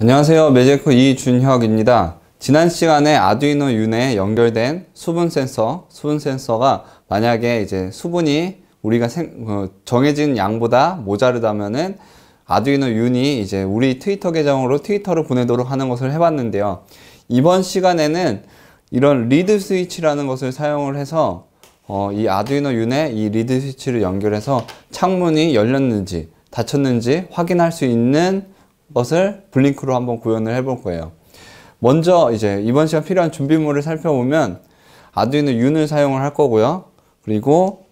안녕하세요 매제코 이준혁입니다 지난 시간에 아두이노 윤에 연결된 수분 센서 수분 센서가 만약에 이제 수분이 우리가 생, 어, 정해진 양보다 모자르다면은 아두이노 윤이 이제 우리 트위터 계정으로 트위터를 보내도록 하는 것을 해봤는데요 이번 시간에는 이런 리드 스위치라는 것을 사용을 해서 어, 이 아두이노 윤에 이 리드 스위치를 연결해서 창문이 열렸는지 닫혔는지 확인할 수 있는 것을 블링크로 한번 구현을 해볼 거예요. 먼저 이제 이번 시간 필요한 준비물을 살펴보면 아두이노 윤을 사용을 할 거고요. 그리고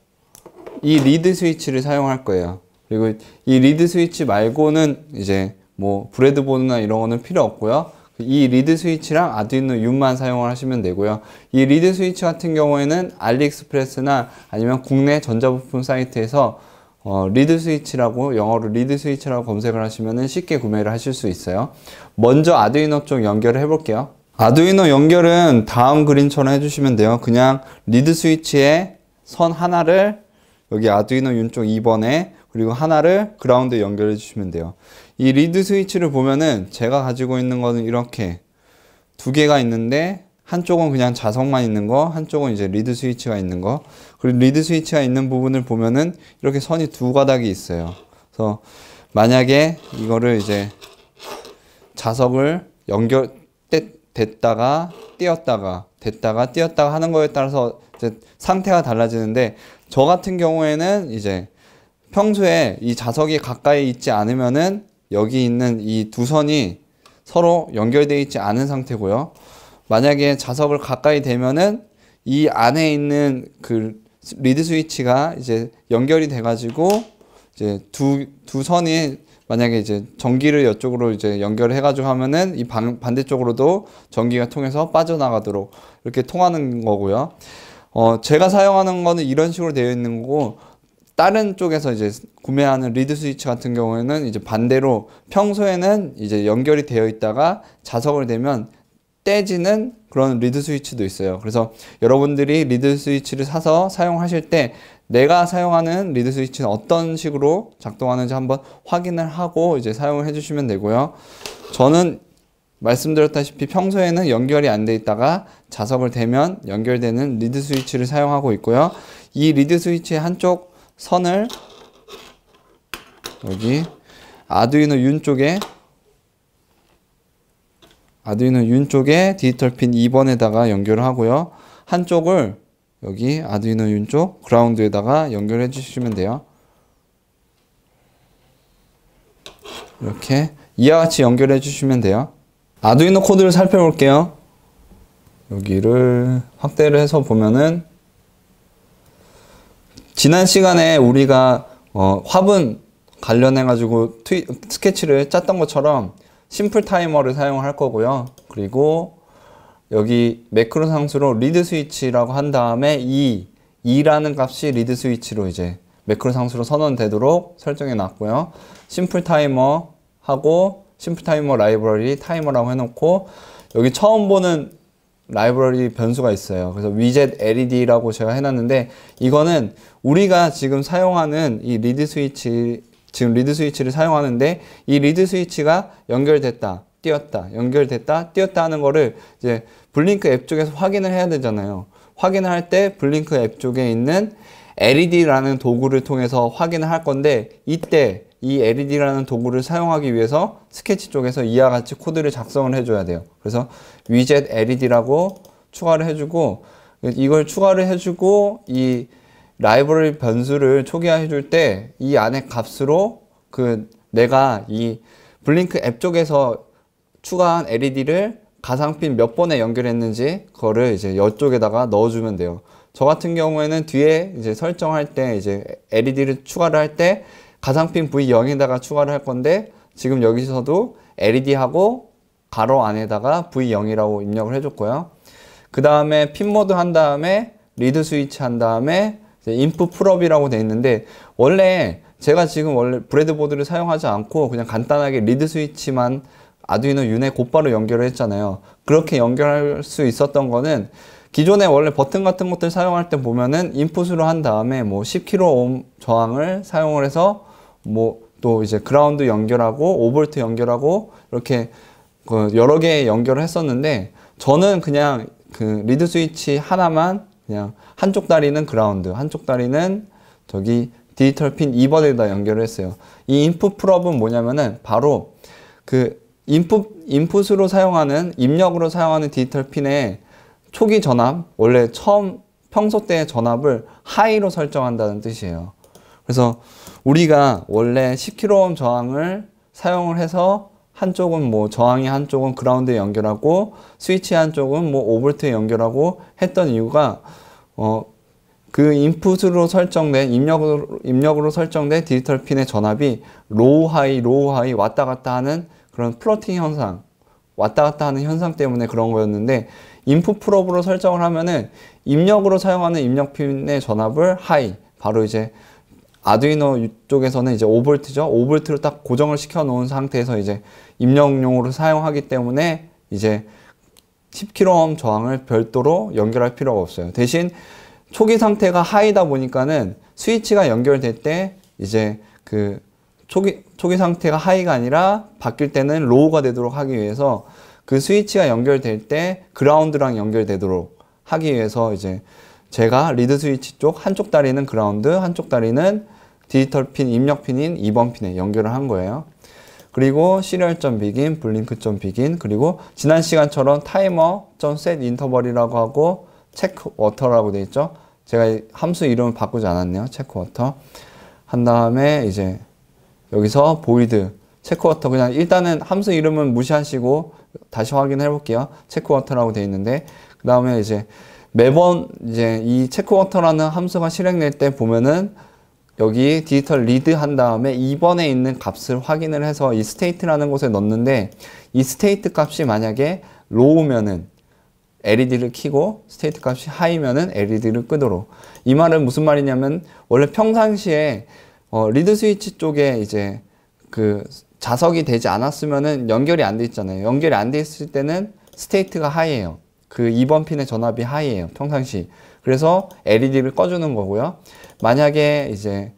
이 리드 스위치를 사용할 거예요. 그리고 이 리드 스위치 말고는 이제 뭐 브레드보드나 이런 거는 필요 없고요. 이 리드 스위치랑 아두이노 윤만 사용을 하시면 되고요. 이 리드 스위치 같은 경우에는 알리익스프레스나 아니면 국내 전자부품 사이트에서 어, 리드 스위치라고 영어로 리드 스위치라고 검색을 하시면 쉽게 구매를 하실 수 있어요. 먼저 아두이노 쪽 연결을 해볼게요. 아두이노 연결은 다음 그림처럼 해주시면 돼요. 그냥 리드 스위치에 선 하나를 여기 아두이노 윤쪽 2번에 그리고 하나를 그라운드에 연결해 주시면 돼요. 이 리드 스위치를 보면은 제가 가지고 있는 거는 이렇게 두 개가 있는데 한쪽은 그냥 자석만 있는 거, 한쪽은 이제 리드 스위치가 있는 거. 그리고 리드 스위치가 있는 부분을 보면은 이렇게 선이 두 가닥이 있어요. 그래서 만약에 이거를 이제 자석을 연결 떼, 됐다가 띄었다가 됐다가 띄었다가 하는 거에 따라서 이제 상태가 달라지는데 저 같은 경우에는 이제 평소에 이 자석이 가까이 있지 않으면은 여기 있는 이 두 선이 서로 연결되어 있지 않은 상태고요. 만약에 자석을 가까이 대면은 이 안에 있는 그 리드 스위치가 이제 연결이 돼가지고 이제 두, 두 선이 만약에 이제 전기를 이쪽으로 이제 연결해 가지고 하면은 이 방, 반대쪽으로도 전기가 통해서 빠져나가도록 이렇게 통하는 거고요. 어, 제가 사용하는 거는 이런 식으로 되어 있는 거고 다른 쪽에서 이제 구매하는 리드 스위치 같은 경우에는 이제 반대로 평소에는 이제 연결이 되어 있다가 자석을 대면 떼지는 그런 리드 스위치도 있어요. 그래서 여러분들이 리드 스위치를 사서 사용하실 때 내가 사용하는 리드 스위치는 어떤 식으로 작동하는지 한번 확인을 하고 이제 사용을 해주시면 되고요. 저는 말씀드렸다시피 평소에는 연결이 안 돼 있다가 자석을 대면 연결되는 리드 스위치를 사용하고 있고요. 이 리드 스위치의 한쪽 선을 여기 아두이노 윤 쪽에 아두이노 윤 쪽에 디지털 핀 2번에다가 연결을 하고요. 한쪽을 여기 아두이노 윤쪽 그라운드에다가 연결해 주시면 돼요. 이렇게 이와 같이 연결해 주시면 돼요. 아두이노 코드를 살펴볼게요. 여기를 확대를 해서 보면은 지난 시간에 우리가 어, 화분 관련해 가지고 스케치를 짰던 것처럼 심플 타이머를 사용할 거고요. 그리고 여기 매크로 상수로 리드 스위치라고 한 다음에 이 2라는 값이 리드 스위치로 이제 매크로 상수로 선언되도록 설정해 놨고요. 심플 타이머 하고 심플 타이머 라이브러리 타이머라고 해놓고 여기 처음 보는 라이브러리 변수가 있어요. 그래서 위젯 LED라고 제가 해놨는데 이거는 우리가 지금 사용하는 이 리드 스위치 지금 리드 스위치를 사용하는데 이 리드 스위치가 연결됐다, 띄었다, 연결됐다, 띄었다 하는 거를 이제 블링크 앱 쪽에서 확인을 해야 되잖아요. 확인을 할 때 블링크 앱 쪽에 있는 LED라는 도구를 통해서 확인을 할 건데 이때 이 LED라는 도구를 사용하기 위해서 스케치 쪽에서 이와 같이 코드를 작성을 해줘야 돼요. 그래서 위젯 LED라고 추가를 해주고 이걸 추가를 해주고 이 라이브러리 변수를 초기화해 줄 때 이 안에 값으로 그 내가 이 블링크 앱 쪽에서 추가한 LED를 가상핀 몇 번에 연결했는지 그거를 이제 여쪽에다가 넣어주면 돼요. 저 같은 경우에는 뒤에 이제 설정할 때 이제 LED를 추가를 할 때 가상핀 V0에다가 추가를 할 건데 지금 여기서도 LED하고 가로 안에다가 V0이라고 입력을 해줬고요. 그 다음에 핀 모드 한 다음에 리드 스위치 한 다음에 인풋 풀업이라고 되어 있는데 원래 제가 지금 원래 브레드보드를 사용하지 않고 그냥 간단하게 리드 스위치만 아두이노 윤에 곧바로 연결을 했잖아요. 그렇게 연결할 수 있었던 거는 기존에 원래 버튼 같은 것들 사용할 때 보면은 인풋으로 한 다음에 뭐 10kΩ 저항을 사용을 해서 뭐 또 이제 그라운드 연결하고 5V 연결하고 이렇게 그 여러 개 연결을 했었는데 저는 그냥 그 리드 스위치 하나만 그냥 한쪽 다리는 그라운드, 한쪽 다리는 저기 디지털 핀 2번에다 연결을 했어요. 이 인풋 풀업은 뭐냐면은 바로 그 인풋, 인풋으로 사용하는, 입력으로 사용하는 디지털 핀의 초기 전압, 원래 처음 평소 때의 전압을 하이로 설정한다는 뜻이에요. 그래서 우리가 원래 10kΩ 저항을 사용을 해서 한쪽은 뭐 저항이 한쪽은 그라운드에 연결하고 스위치 한쪽은 뭐 5V에 연결하고 했던 이유가 어, 그 인풋으로 설정된 입력으로, 입력으로 설정된 디지털 핀의 전압이 로우 하이 로우 하이 왔다 갔다 하는 그런 플로팅 현상 왔다 갔다 하는 현상 때문에 그런 거였는데 인풋 프로브로 설정을 하면은 입력으로 사용하는 입력 핀의 전압을 하이 바로 이제 아두이노 쪽에서는 이제 5볼트죠 5볼트로 딱 고정을 시켜 놓은 상태에서 이제 입력용으로 사용하기 때문에 이제 10kΩ 저항을 별도로 연결할 필요가 없어요. 대신 초기 상태가 하이다 보니까는 스위치가 연결될 때 이제 그 초기 초기 상태가 하이가 아니라 바뀔 때는 로우가 되도록 하기 위해서 그 스위치가 연결될 때 그라운드랑 연결되도록 하기 위해서 이제 제가 리드 스위치 쪽 한쪽 다리는 그라운드, 한쪽 다리는 디지털 핀 입력 핀인 2번 핀에 연결을 한 거예요. 그리고 시리얼.begin, 블링크.begin, 그리고 지난 시간처럼 타이머.set 인터벌이라고 하고 체크 워터라고 되어 있죠. 제가 함수 이름을 바꾸지 않았네요. 체크 워터. 한 다음에 이제 여기서 보이드 체크 워터 그냥 일단은 함수 이름은 무시하시고 다시 확인해 볼게요. 체크 워터라고 되어 있는데 그다음에 이제 매번 이제 이 체크 워터라는 함수가 실행될 때 보면은 여기 디지털 리드 한 다음에 2번에 있는 값을 확인을 해서 이 스테이트라는 곳에 넣는데 이 스테이트 값이 만약에 로우면은 LED를 켜고 스테이트 값이 하이면은 LED를 끄도록 이 말은 무슨 말이냐면 원래 평상시에 어, 리드 스위치 쪽에 이제 그 자석이 되지 않았으면은 연결이 안 돼 있잖아요 연결이 안 돼 있을 때는 스테이트가 하이에요 그 2번 핀의 전압이 하이에요. 평상시. 그래서 LED를 꺼주는 거고요. 만약에 이제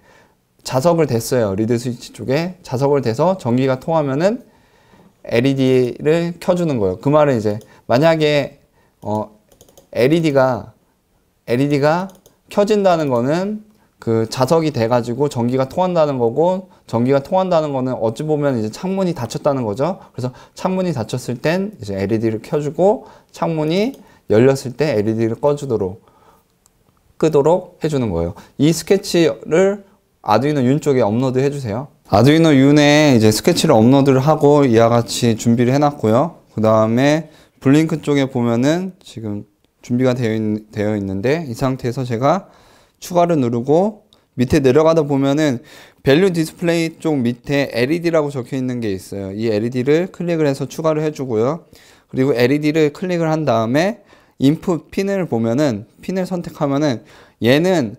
자석을 댔어요. 리드 스위치 쪽에 자석을 대서 전기가 통하면은 LED를 켜주는 거예요. 그 말은 이제 만약에 어 LED가 LED가 켜진다는 거는 그 자석이 돼가지고 전기가 통한다는 거고 전기가 통한다는 거는 어찌 보면 이제 창문이 닫혔다는 거죠. 그래서 창문이 닫혔을 땐 이제 LED를 켜주고 창문이 열렸을 때 LED를 꺼주도록 끄도록 해주는 거예요. 이 스케치를 아두이노 윤 쪽에 업로드 해주세요. 아두이노 윤에 이제 스케치를 업로드를 하고 이와 같이 준비를 해놨고요. 그 다음에 블링크 쪽에 보면은 지금 준비가 되어, 있, 되어 있는데 이 상태에서 제가 추가를 누르고 밑에 내려가다 보면은 밸류 디스플레이 쪽 밑에 LED라고 적혀 있는 게 있어요. 이 LED를 클릭을 해서 추가를 해주고요. 그리고 LED를 클릭을 한 다음에 인풋 핀을 보면은 핀을 선택하면은 얘는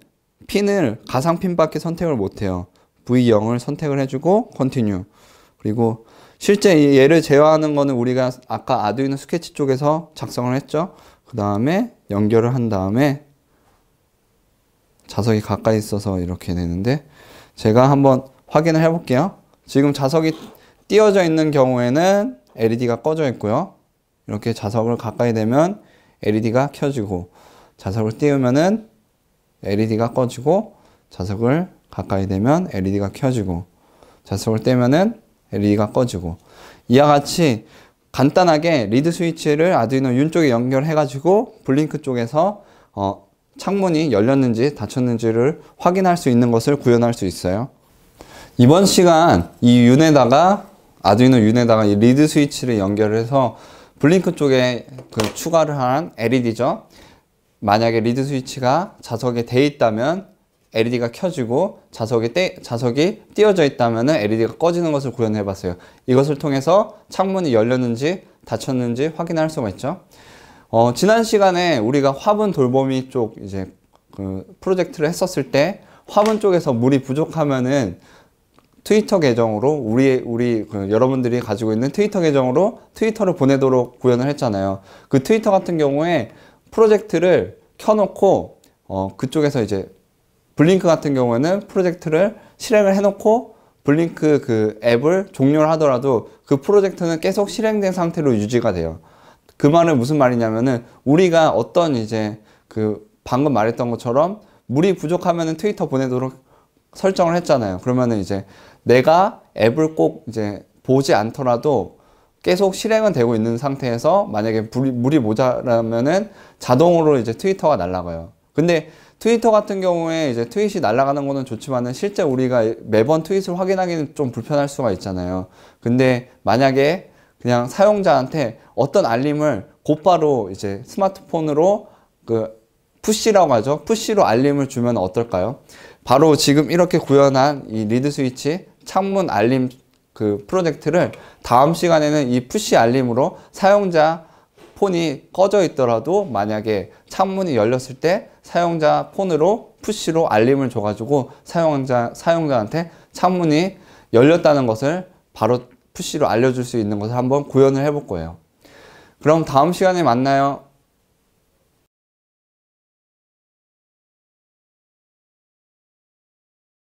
핀을 가상 핀밖에 선택을 못해요. V0을 선택을 해주고 Continue. 그리고 실제 얘를 제어하는 거는 우리가 아까 아두이노 스케치 쪽에서 작성을 했죠. 그 다음에 연결을 한 다음에 자석이 가까이 있어서 이렇게 되는데 제가 한번 확인을 해 볼게요 지금 자석이 띄어져 있는 경우에는 LED가 꺼져 있고요 이렇게 자석을 가까이 대면 LED가 켜지고 자석을 띄우면은 LED가 꺼지고 자석을 가까이 대면 LED가 켜지고 자석을 떼면은 LED가 꺼지고 이와 같이 간단하게 리드 스위치를 아두이노 윤 쪽에 연결해 가지고 블링크 쪽에서 어, 창문이 열렸는지 닫혔는지를 확인할 수 있는 것을 구현할 수 있어요. 이번 시간 이 윤에다가 아두이노 윤에다가 이 리드 스위치를 연결해서 블링크 쪽에 그 추가를 한 LED죠. 만약에 리드 스위치가 자석에 돼 있다면 LED가 켜지고 자석이, 떼, 자석이 띄어져 있다면 LED가 꺼지는 것을 구현해 봤어요. 이것을 통해서 창문이 열렸는지 닫혔는지 확인할 수가 있죠. 어, 지난 시간에 우리가 화분 돌보미 쪽 이제 그 프로젝트를 했었을 때 화분 쪽에서 물이 부족하면은 트위터 계정으로 우리 우리 그 여러분들이 가지고 있는 트위터 계정으로 트위터를 보내도록 구현을 했잖아요. 그 트위터 같은 경우에 프로젝트를 켜놓고 어, 그쪽에서 이제 블링크 같은 경우에는 프로젝트를 실행을 해놓고 블링크 그 앱을 종료를 하더라도 그 프로젝트는 계속 실행된 상태로 유지가 돼요. 그 말은 무슨 말이냐면은 우리가 어떤 이제 그 방금 말했던 것처럼 물이 부족하면은 트위터 보내도록 설정을 했잖아요. 그러면은 이제 내가 앱을 꼭 이제 보지 않더라도 계속 실행은 되고 있는 상태에서 만약에 물이 모자라면은 자동으로 이제 트위터가 날라가요. 근데 트위터 같은 경우에 이제 트윗이 날아가는 거는 좋지만은 실제 우리가 매번 트윗을 확인하기는 좀 불편할 수가 있잖아요. 근데 만약에 그냥 사용자한테 어떤 알림을 곧바로 이제 스마트폰으로 그 푸시라고 하죠. 푸시로 알림을 주면 어떨까요? 바로 지금 이렇게 구현한 이 리드 스위치 창문 알림 그 프로젝트를 다음 시간에는 이 푸시 알림으로 사용자 폰이 꺼져 있더라도 만약에 창문이 열렸을 때 사용자 폰으로 푸시로 알림을 줘가지고 사용자, 사용자한테 창문이 열렸다는 것을 바로 푸시로 알려줄 수 있는 것을 한번 구현을 해볼 거예요. 그럼 다음 시간에 만나요.